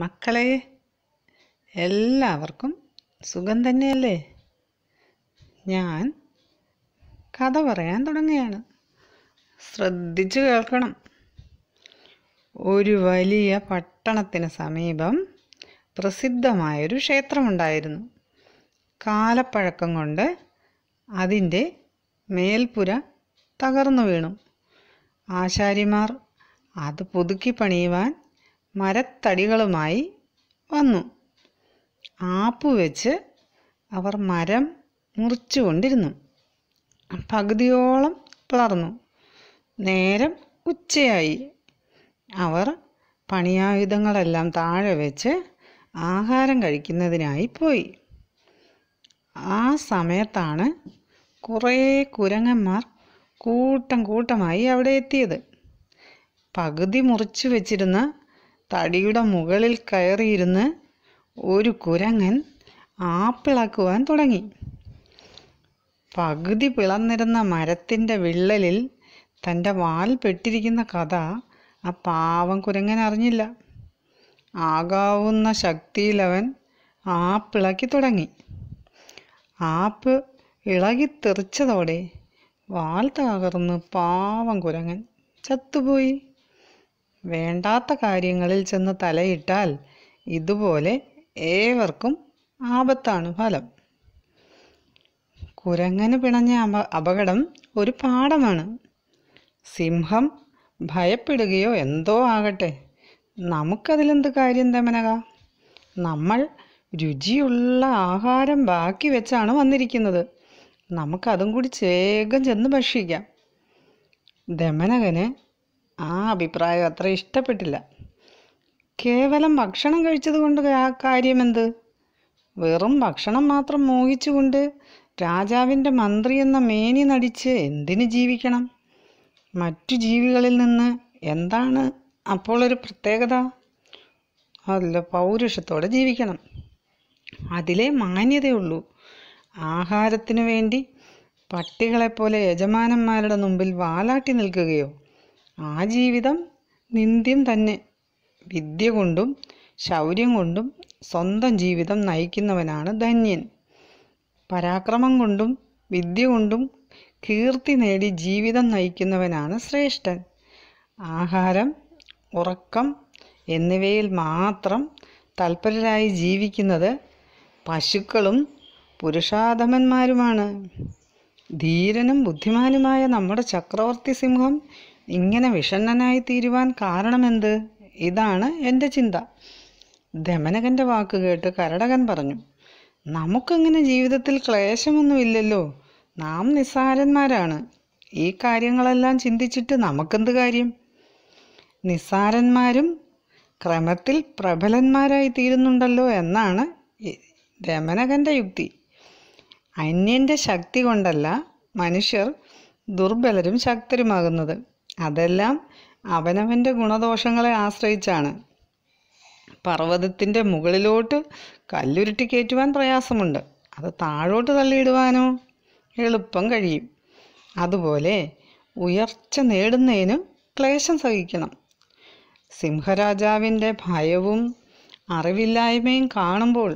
മക്കളെ എല്ലാവർക്കും സുഖം തന്നെയല്ലേ ഞാൻ കഥ പറയാൻ തുടങ്ങുകയാണ് ശ്രദ്ധിച്ചു കേൾക്കണം ഒരു വലിയ പട്ടണത്തിന് സമീപം പ്രസിദ്ധമായൊരു ക്ഷേത്രമുണ്ടായിരുന്നു കാലപ്പഴക്കം കൊണ്ട് അതിൻ്റെ മേൽപ്പുര തകർന്നു വീണു ആശാരിമാർ അത് പുതുക്കി പണിയുവാൻ മരത്തടികളുമായി വന്നു വെച്ച് അവർ മരം മുറിച്ചുകൊണ്ടിരുന്നു പകുതിയോളം പിളർന്നു നേരം ഉച്ചയായി അവർ പണിയായുധങ്ങളെല്ലാം താഴെ വെച്ച് ആഹാരം കഴിക്കുന്നതിനായി പോയി ആ സമയത്താണ് കുറേ കുരങ്ങന്മാർ കൂട്ടം കൂട്ടമായി അവിടെ എത്തിയത് പകുതി മുറിച്ചു വെച്ചിരുന്ന തടിയുടെ മുകളിൽ കയറിയിരുന്ന് ഒരു കുരങ്ങൻ ആപ്പിളാക്കുവാൻ തുടങ്ങി പകുതി പിളർന്നിരുന്ന മരത്തിൻ്റെ വിള്ളലിൽ തൻ്റെ വാൽ പെട്ടിരിക്കുന്ന കഥ ആ പാവം കുരങ്ങൻ അറിഞ്ഞില്ല ആകാവുന്ന ശക്തിയിലവൻ ആപ്പിളക്കി തുടങ്ങി ആപ്പ് ഇളകി വാൽ തകർന്ന് പാവം കുരങ്ങൻ ചത്തുപോയി വേണ്ടാത്ത കാര്യങ്ങളിൽ ചെന്ന് തലയിട്ടാൽ ഇതുപോലെ ഏവർക്കും ആപത്താണ് ഫലം കുരങ്ങന് പിണഞ്ഞ അപ അപകടം ഒരു പാഠമാണ് സിംഹം ഭയപ്പെടുകയോ എന്തോ ആകട്ടെ നമുക്കതിലെന്ത് കാര്യം തമനക നമ്മൾ രുചിയുള്ള ആഹാരം ബാക്കി വെച്ചാണ് വന്നിരിക്കുന്നത് നമുക്കതും കൂടി വേഗം ചെന്ന് ഭക്ഷിക്കാം ദമനകന് ആ അഭിപ്രായം അത്ര ഇഷ്ടപ്പെട്ടില്ല കേവലം ഭക്ഷണം കഴിച്ചതുകൊണ്ട് ആ കാര്യമെന്ത് വെറും ഭക്ഷണം മാത്രം മോഹിച്ചുകൊണ്ട് രാജാവിൻ്റെ മന്ത്രി എന്ന മേനി നടിച്ച് എന്തിന് ജീവിക്കണം മറ്റു ജീവികളിൽ നിന്ന് എന്താണ് അപ്പോൾ ഒരു പ്രത്യേകത അല്ല പൗരുഷത്തോടെ ജീവിക്കണം അതിലേ മാന്യതയുള്ളൂ ആഹാരത്തിനു വേണ്ടി പട്ടികളെപ്പോലെ യജമാനന്മാരുടെ മുമ്പിൽ വാലാട്ടി നിൽക്കുകയോ ആ ജീവിതം നിന്ദ്യം തന്നെ വിദ്യ കൊണ്ടും ശൗര്യം കൊണ്ടും സ്വന്തം ജീവിതം നയിക്കുന്നവനാണ് ധന്യൻ പരാക്രമം കൊണ്ടും വിദ്യ കൊണ്ടും കീർത്തി നേടി ജീവിതം നയിക്കുന്നവനാണ് ശ്രേഷ്ഠൻ ആഹാരം ഉറക്കം എന്നിവയിൽ മാത്രം തൽപരരായി ജീവിക്കുന്നത് പശുക്കളും പുരുഷാധമന്മാരുമാണ് ധീരനും ബുദ്ധിമാനുമായ നമ്മുടെ ചക്രവർത്തി സിംഹം ഇങ്ങനെ വിഷണ്ണനായി തീരുവാൻ കാരണമെന്ത് ഇതാണ് എൻ്റെ ചിന്ത ദമനകൻ്റെ വാക്ക് കേട്ട് കരടകൻ പറഞ്ഞു നമുക്കങ്ങനെ ജീവിതത്തിൽ ക്ലേശമൊന്നുമില്ലല്ലോ നാം നിസ്സാരന്മാരാണ് ഈ കാര്യങ്ങളെല്ലാം ചിന്തിച്ചിട്ട് നമുക്കെന്ത് കാര്യം നിസ്സാരന്മാരും ക്രമത്തിൽ പ്രബലന്മാരായി തീരുന്നുണ്ടല്ലോ എന്നാണ് ദമനകൻ്റെ യുക്തി അന്യൻ്റെ ശക്തി കൊണ്ടല്ല മനുഷ്യർ ദുർബലരും ശക്തരുമാകുന്നത് അതെല്ലാം അവനവൻ്റെ ഗുണദോഷങ്ങളെ ആശ്രയിച്ചാണ് പർവ്വതത്തിൻ്റെ മുകളിലോട്ട് കല്ലുരുട്ടി കയറ്റുവാൻ പ്രയാസമുണ്ട് അത് താഴോട്ട് തള്ളിയിടുവാനോ എളുപ്പം കഴിയും അതുപോലെ ഉയർച്ച നേടുന്നതിനും ക്ലേശം സഹിക്കണം സിംഹരാജാവിൻ്റെ ഭയവും അറിവില്ലായ്മയും കാണുമ്പോൾ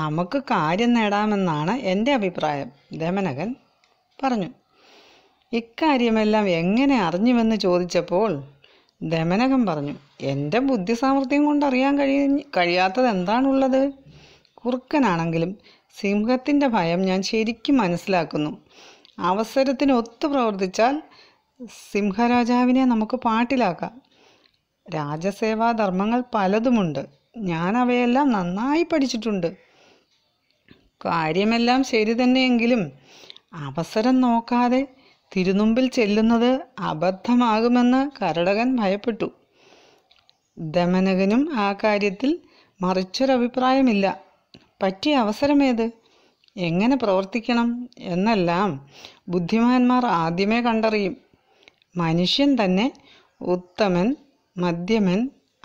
നമുക്ക് കാര്യം നേടാമെന്നാണ് എൻ്റെ അഭിപ്രായം ദമനകൻ പറഞ്ഞു ഇക്കാര്യമെല്ലാം എങ്ങനെ അറിഞ്ഞുവെന്ന് ചോദിച്ചപ്പോൾ ദമനകം പറഞ്ഞു എൻ്റെ ബുദ്ധിസാമർഥ്യം കൊണ്ടറിയാൻ കഴിയ കഴിയാത്തത് എന്താണുള്ളത് കുറുക്കനാണെങ്കിലും സിംഹത്തിൻ്റെ ഭയം ഞാൻ ശരിക്കും മനസ്സിലാക്കുന്നു അവസരത്തിന് ഒത്തു പ്രവർത്തിച്ചാൽ സിംഹരാജാവിനെ നമുക്ക് പാട്ടിലാക്കാം രാജസേവാധർമ്മങ്ങൾ ധർമ്മങ്ങൾ പലതുമുണ്ട് ഞാൻ അവയെല്ലാം നന്നായി പഠിച്ചിട്ടുണ്ട് കാര്യമെല്ലാം ശരി തന്നെയെങ്കിലും അവസരം നോക്കാതെ തിരുനുമ്പിൽ ചെല്ലുന്നത് അബദ്ധമാകുമെന്ന് കരടകൻ ഭയപ്പെട്ടു ദമനകനും ആ കാര്യത്തിൽ മറിച്ചൊരഭിപ്രായമില്ല പറ്റിയ അവസരമേത് എങ്ങനെ പ്രവർത്തിക്കണം എന്നെല്ലാം ബുദ്ധിമാന്മാർ ആദ്യമേ കണ്ടറിയും മനുഷ്യൻ തന്നെ ഉത്തമൻ മധ്യമൻ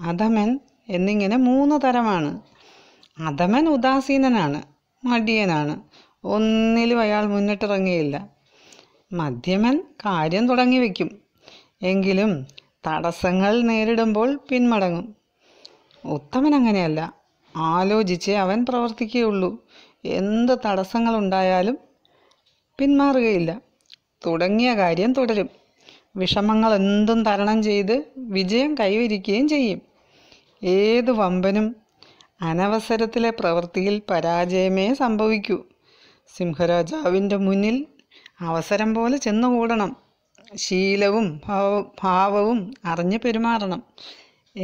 അധമൻ എന്നിങ്ങനെ മൂന്ന് തരമാണ് അധമൻ ഉദാസീനനാണ് മടിയനാണ് ഒന്നിലും അയാൾ മുന്നിട്ടിറങ്ങിയില്ല മധ്യമൻ കാര്യം തുടങ്ങി വയ്ക്കും എങ്കിലും തടസ്സങ്ങൾ നേരിടുമ്പോൾ പിന്മടങ്ങും ഉത്തമൻ അങ്ങനെയല്ല ആലോചിച്ച് അവൻ പ്രവർത്തിക്കുകയുള്ളൂ എന്ത് തടസ്സങ്ങളുണ്ടായാലും പിന്മാറുകയില്ല തുടങ്ങിയ കാര്യം തുടരും വിഷമങ്ങൾ എന്തും തരണം ചെയ്ത് വിജയം കൈവരിക്കുകയും ചെയ്യും ഏത് വമ്പനും അനവസരത്തിലെ പ്രവൃത്തിയിൽ പരാജയമേ സംഭവിക്കൂ സിംഹരാജാവിൻ്റെ മുന്നിൽ അവസരം പോലെ ചെന്നുകൂടണം ശീലവും ഭാവവും അറിഞ്ഞു പെരുമാറണം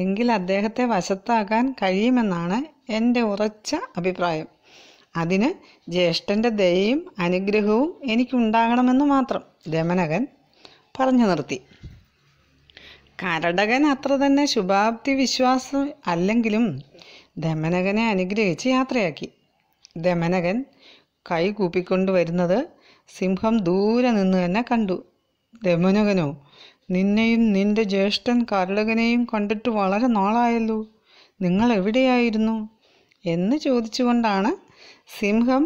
എങ്കിൽ അദ്ദേഹത്തെ വശത്താക്കാൻ കഴിയുമെന്നാണ് എൻ്റെ ഉറച്ച അഭിപ്രായം അതിന് ജ്യേഷ്ഠൻ്റെ ദയയും അനുഗ്രഹവും എനിക്കുണ്ടാകണമെന്ന് മാത്രം രമനകൻ പറഞ്ഞു നിർത്തി കരടകൻ അത്ര തന്നെ ശുഭാപ്തി വിശ്വാസം അല്ലെങ്കിലും ദമനകനെ അനുഗ്രഹിച്ച് യാത്രയാക്കി ദമനകൻ കൈ കൂപ്പിക്കൊണ്ട് വരുന്നത് സിംഹം ദൂരെ നിന്ന് തന്നെ കണ്ടു ദമനകനോ നിന്നെയും നിന്റെ ജ്യേഷ്ഠൻ കരളകനെയും കണ്ടിട്ട് വളരെ നാളായല്ലോ നിങ്ങൾ എവിടെയായിരുന്നു എന്ന് ചോദിച്ചുകൊണ്ടാണ് സിംഹം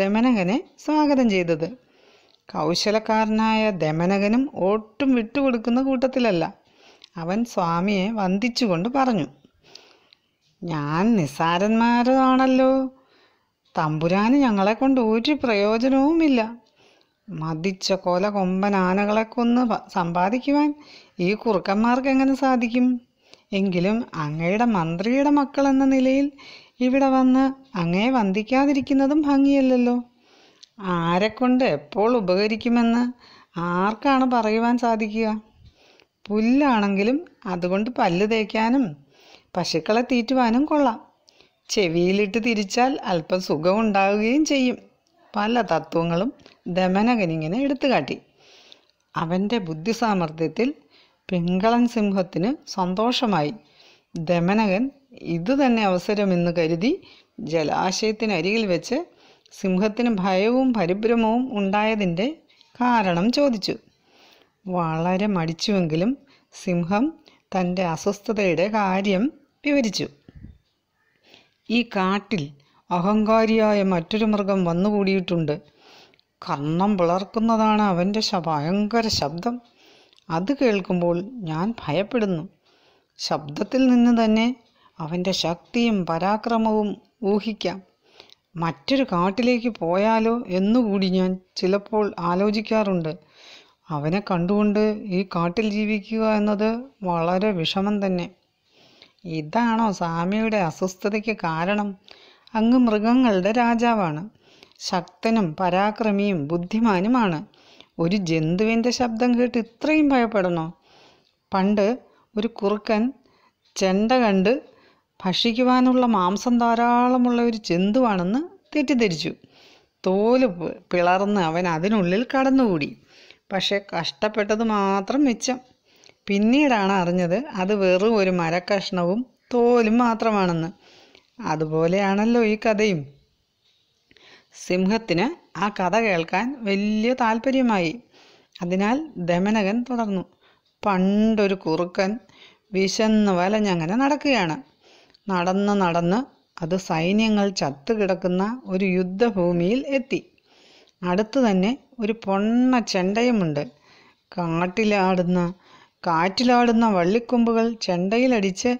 ദമനകനെ സ്വാഗതം ചെയ്തത് കൗശലക്കാരനായ ദമനകനും ഒട്ടും വിട്ടുകൊടുക്കുന്ന കൂട്ടത്തിലല്ല അവൻ സ്വാമിയെ വന്ദിച്ചുകൊണ്ട് പറഞ്ഞു ഞാൻ നിസ്സാരന്മാരാണല്ലോ തമ്പുരാന് ഞങ്ങളെ കൊണ്ട് ഒരു പ്രയോജനവുമില്ല മതിച്ച കൊല കൊമ്പൻ ആനകളെ കൊന്ന് സമ്പാദിക്കുവാൻ ഈ കുറുക്കന്മാർക്ക് എങ്ങനെ സാധിക്കും എങ്കിലും അങ്ങയുടെ മന്ത്രിയുടെ മക്കൾ എന്ന നിലയിൽ ഇവിടെ വന്ന് അങ്ങയെ വന്ദിക്കാതിരിക്കുന്നതും ഭംഗിയല്ലല്ലോ ആരെക്കൊണ്ട് എപ്പോൾ ഉപകരിക്കുമെന്ന് ആർക്കാണ് പറയുവാൻ സാധിക്കുക പുല്ലാണെങ്കിലും അതുകൊണ്ട് പല്ല് തേക്കാനും പശുക്കളെ തീറ്റുവാനും കൊള്ളാം ചെവിയിലിട്ട് തിരിച്ചാൽ അല്പം സുഖമുണ്ടാവുകയും ചെയ്യും പല തത്വങ്ങളും ദമനകൻ ഇങ്ങനെ എടുത്തുകാട്ടി അവൻ്റെ ബുദ്ധിസാമർഥ്യത്തിൽ പിങ്കളൻ സിംഹത്തിന് സന്തോഷമായി ദമനകൻ ഇതുതന്നെ അവസരമെന്ന് കരുതി ജലാശയത്തിനരികിൽ വെച്ച് സിംഹത്തിന് ഭയവും പരിഭ്രമവും ഉണ്ടായതിൻ്റെ കാരണം ചോദിച്ചു വളരെ മടിച്ചുവെങ്കിലും സിംഹം തൻ്റെ അസ്വസ്ഥതയുടെ കാര്യം വിവരിച്ചു ഈ കാട്ടിൽ അഹങ്കാരിയായ മറ്റൊരു മൃഗം വന്നുകൂടിയിട്ടുണ്ട് കർണം പിളർക്കുന്നതാണ് അവൻ്റെ ഭയങ്കര ശബ്ദം അത് കേൾക്കുമ്പോൾ ഞാൻ ഭയപ്പെടുന്നു ശബ്ദത്തിൽ നിന്ന് തന്നെ അവൻ്റെ ശക്തിയും പരാക്രമവും ഊഹിക്കാം മറ്റൊരു കാട്ടിലേക്ക് പോയാലോ എന്നുകൂടി ഞാൻ ചിലപ്പോൾ ആലോചിക്കാറുണ്ട് അവനെ കണ്ടുകൊണ്ട് ഈ കാട്ടിൽ ജീവിക്കുക എന്നത് വളരെ വിഷമം തന്നെ ഇതാണോ സ്വാമിയുടെ അസ്വസ്ഥതയ്ക്ക് കാരണം അങ്ങ് മൃഗങ്ങളുടെ രാജാവാണ് ശക്തനും പരാക്രമിയും ബുദ്ധിമാനുമാണ് ഒരു ജന്തുവിൻ്റെ ശബ്ദം കേട്ട് ഇത്രയും ഭയപ്പെടണോ പണ്ട് ഒരു കുറുക്കൻ ചെണ്ട കണ്ട് ഭക്ഷിക്കുവാനുള്ള മാംസം ധാരാളമുള്ള ഒരു ജന്തുവാണെന്ന് തെറ്റിദ്ധരിച്ചു തോല് പിളർന്ന് അവൻ അതിനുള്ളിൽ കടന്നുകൂടി പക്ഷെ കഷ്ടപ്പെട്ടത് മാത്രം മിച്ചം പിന്നീടാണ് അറിഞ്ഞത് അത് വെറും ഒരു മരക്കഷ്ണവും തോലും മാത്രമാണെന്ന് അതുപോലെയാണല്ലോ ഈ കഥയും സിംഹത്തിന് ആ കഥ കേൾക്കാൻ വലിയ താല്പര്യമായി അതിനാൽ ദമനകൻ തുടർന്നു പണ്ടൊരു കുറുക്കൻ വിശന്ന് വലഞ്ഞങ്ങനെ നടക്കുകയാണ് നടന്ന് നടന്ന് അത് സൈന്യങ്ങൾ ചത്തുകിടക്കുന്ന ഒരു യുദ്ധഭൂമിയിൽ എത്തി അടുത്തു തന്നെ ഒരു പൊണ്ണ ചെണ്ടയുമുണ്ട് കാട്ടിലാടുന്ന കാറ്റിലാടുന്ന വള്ളിക്കൊമ്പുകൾ ചെണ്ടയിലടിച്ച്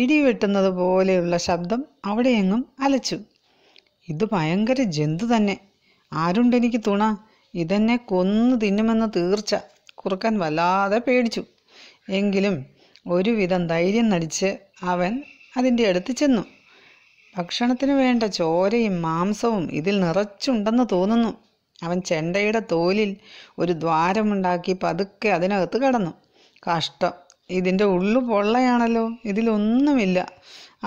ഇടിവെട്ടുന്നത് പോലെയുള്ള ശബ്ദം അവിടെയെങ്ങും അലച്ചു ഇത് ഭയങ്കര ജന്തു തന്നെ ആരുണ്ടെനിക്ക് തുണ ഇതെന്നെ കൊന്നു തിന്നുമെന്ന് തീർച്ച കുറുക്കൻ വല്ലാതെ പേടിച്ചു എങ്കിലും ഒരുവിധം ധൈര്യം നടിച്ച് അവൻ അതിൻ്റെ അടുത്ത് ചെന്നു ഭക്ഷണത്തിന് വേണ്ട ചോരയും മാംസവും ഇതിൽ നിറച്ചുണ്ടെന്ന് തോന്നുന്നു അവൻ ചെണ്ടയുടെ തോലിൽ ഒരു ദ്വാരമുണ്ടാക്കി പതുക്കെ അതിനകത്ത് കടന്നു കഷ്ടം ഇതിൻ്റെ ഉള്ളു പൊള്ളയാണല്ലോ ഇതിലൊന്നുമില്ല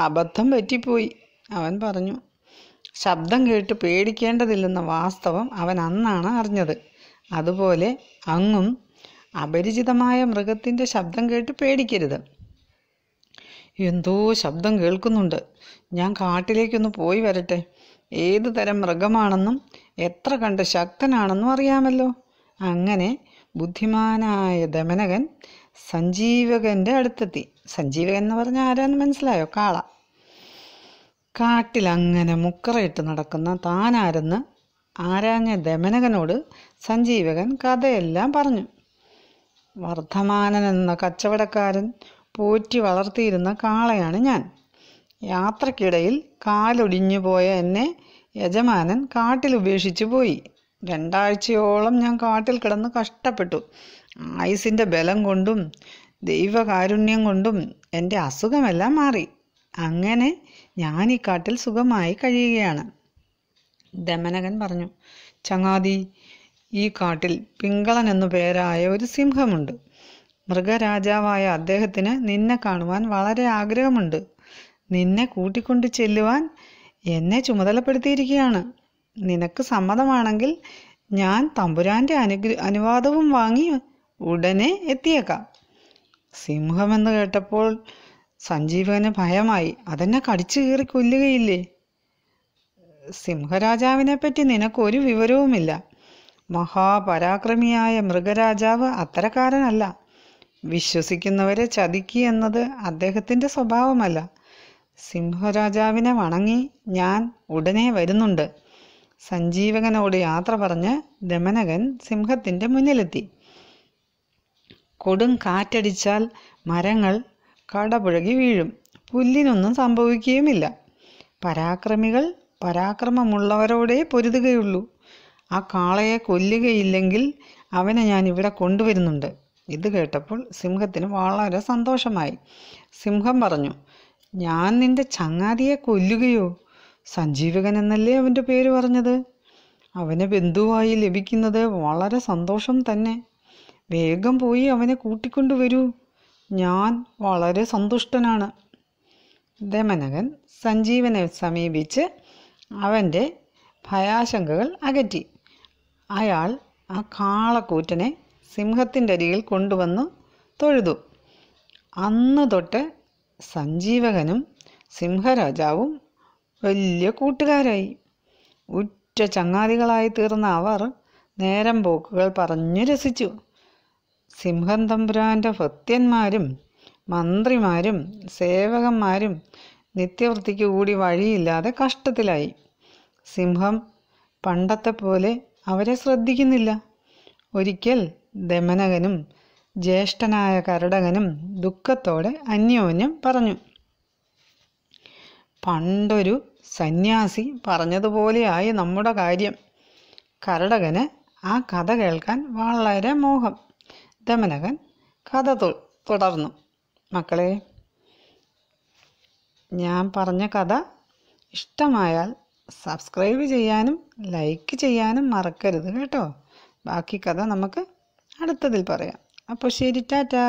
അബദ്ധം പറ്റിപ്പോയി അവൻ പറഞ്ഞു ശബ്ദം കേട്ട് പേടിക്കേണ്ടതില്ലെന്ന വാസ്തവം അവൻ അന്നാണ് അറിഞ്ഞത് അതുപോലെ അങ്ങും അപരിചിതമായ മൃഗത്തിൻ്റെ ശബ്ദം കേട്ട് പേടിക്കരുത് എന്തോ ശബ്ദം കേൾക്കുന്നുണ്ട് ഞാൻ കാട്ടിലേക്കൊന്ന് പോയി വരട്ടെ ഏത് തരം മൃഗമാണെന്നും എത്ര കണ്ട് ശക്തനാണെന്നും അറിയാമല്ലോ അങ്ങനെ ബുദ്ധിമാനായ ദമനകൻ സഞ്ജീവകൻ്റെ അടുത്തെത്തി സഞ്ജീവകൻ എന്ന് പറഞ്ഞാൽ ആരാന്ന് മനസ്സിലായോ കാള കാട്ടിലങ്ങനെ മുക്കറയിട്ട് നടക്കുന്ന താനാരെന്ന് ആരാഞ്ഞ ദമനകനോട് സഞ്ജീവകൻ കഥയെല്ലാം പറഞ്ഞു വർദ്ധമാനൻ എന്ന കച്ചവടക്കാരൻ പോറ്റി വളർത്തിയിരുന്ന കാളയാണ് ഞാൻ യാത്രക്കിടയിൽ കാലൊടിഞ്ഞു പോയ എന്നെ യജമാനൻ കാട്ടിൽ ഉപേക്ഷിച്ചു പോയി രണ്ടാഴ്ചയോളം ഞാൻ കാട്ടിൽ കിടന്ന് കഷ്ടപ്പെട്ടു ആയുസിൻ്റെ ബലം കൊണ്ടും ദൈവകാരുണ്യം കൊണ്ടും എൻ്റെ അസുഖമെല്ലാം മാറി അങ്ങനെ ഞാൻ ഈ കാട്ടിൽ സുഖമായി കഴിയുകയാണ് ദമനകൻ പറഞ്ഞു ചങ്ങാതി ഈ കാട്ടിൽ പിങ്കളൻ എന്നു പേരായ ഒരു സിംഹമുണ്ട് മൃഗരാജാവായ അദ്ദേഹത്തിന് നിന്നെ കാണുവാൻ വളരെ ആഗ്രഹമുണ്ട് നിന്നെ കൂട്ടിക്കൊണ്ട് ചെല്ലുവാൻ എന്നെ ചുമതലപ്പെടുത്തിയിരിക്കുകയാണ് നിനക്ക് സമ്മതമാണെങ്കിൽ ഞാൻ തമ്പുരാൻ്റെ അനുഗ്ര അനുവാദവും വാങ്ങി ഉടനെ എത്തിയേക്കാം സിംഹമെന്ന് കേട്ടപ്പോൾ സഞ്ജീവന് ഭയമായി അതെന്നെ കടിച്ചു കീറി കൊല്ലുകയില്ലേ സിംഹരാജാവിനെ പറ്റി നിനക്കൊരു വിവരവുമില്ല മഹാപരാക്രമിയായ മൃഗരാജാവ് അത്തരക്കാരനല്ല വിശ്വസിക്കുന്നവരെ ചതിക്കി എന്നത് അദ്ദേഹത്തിൻ്റെ സ്വഭാവമല്ല സിംഹരാജാവിനെ വണങ്ങി ഞാൻ ഉടനെ വരുന്നുണ്ട് സഞ്ജീവകനോട് യാത്ര പറഞ്ഞ് ദമനകൻ സിംഹത്തിൻ്റെ മുന്നിലെത്തി കൊടും കാറ്റടിച്ചാൽ മരങ്ങൾ കടപുഴകി വീഴും പുല്ലിനൊന്നും സംഭവിക്കുകയുമില്ല പരാക്രമികൾ പരാക്രമമുള്ളവരോടേ പൊരുതുകയുള്ളൂ ആ കാളയെ കൊല്ലുകയില്ലെങ്കിൽ അവനെ ഞാൻ ഇവിടെ കൊണ്ടുവരുന്നുണ്ട് ഇത് കേട്ടപ്പോൾ സിംഹത്തിന് വളരെ സന്തോഷമായി സിംഹം പറഞ്ഞു ഞാൻ നിന്റെ ചങ്ങാതിയെ കൊല്ലുകയോ സഞ്ജീവകൻ എന്നല്ലേ അവൻ്റെ പേര് പറഞ്ഞത് അവന് ബന്ധുവായി ലഭിക്കുന്നത് വളരെ സന്തോഷം തന്നെ വേഗം പോയി അവനെ കൂട്ടിക്കൊണ്ടുവരൂ ഞാൻ വളരെ സന്തുഷ്ടനാണ് ദമനകൻ സഞ്ജീവനെ സമീപിച്ച് അവൻ്റെ ഭയാശങ്കകൾ അകറ്റി അയാൾ ആ കാളക്കൂറ്റനെ സിംഹത്തിൻ്റെ അരികിൽ കൊണ്ടുവന്ന് തൊഴുതു അന്ന് തൊട്ട് സഞ്ജീവകനും സിംഹരാജാവും വലിയ കൂട്ടുകാരായി ഉറ്റ ചങ്ങാതികളായി തീർന്ന അവർ നേരം പോക്കുകൾ പറഞ്ഞു രസിച്ചു സിംഹം തമ്പുരാൻ്റെ ഭക്ത്യന്മാരും മന്ത്രിമാരും സേവകന്മാരും നിത്യവൃത്തിക്ക് കൂടി വഴിയില്ലാതെ കഷ്ടത്തിലായി സിംഹം പണ്ടത്തെ പോലെ അവരെ ശ്രദ്ധിക്കുന്നില്ല ഒരിക്കൽ ദമനകനും ജ്യേഷ്ഠനായ കരടകനും ദുഃഖത്തോടെ അന്യോന്യം പറഞ്ഞു പണ്ടൊരു സന്യാസി പറഞ്ഞതുപോലെയായി നമ്മുടെ കാര്യം കരടകന് ആ കഥ കേൾക്കാൻ വളരെ മോഹം ദമനകൻ കഥ തുടർന്നു മക്കളെ ഞാൻ പറഞ്ഞ കഥ ഇഷ്ടമായാൽ സബ്സ്ക്രൈബ് ചെയ്യാനും ലൈക്ക് ചെയ്യാനും മറക്കരുത് കേട്ടോ ബാക്കി കഥ നമുക്ക് അടുത്തതിൽ പറയാം അപ്പോൾ ശരി ടാറ്റാ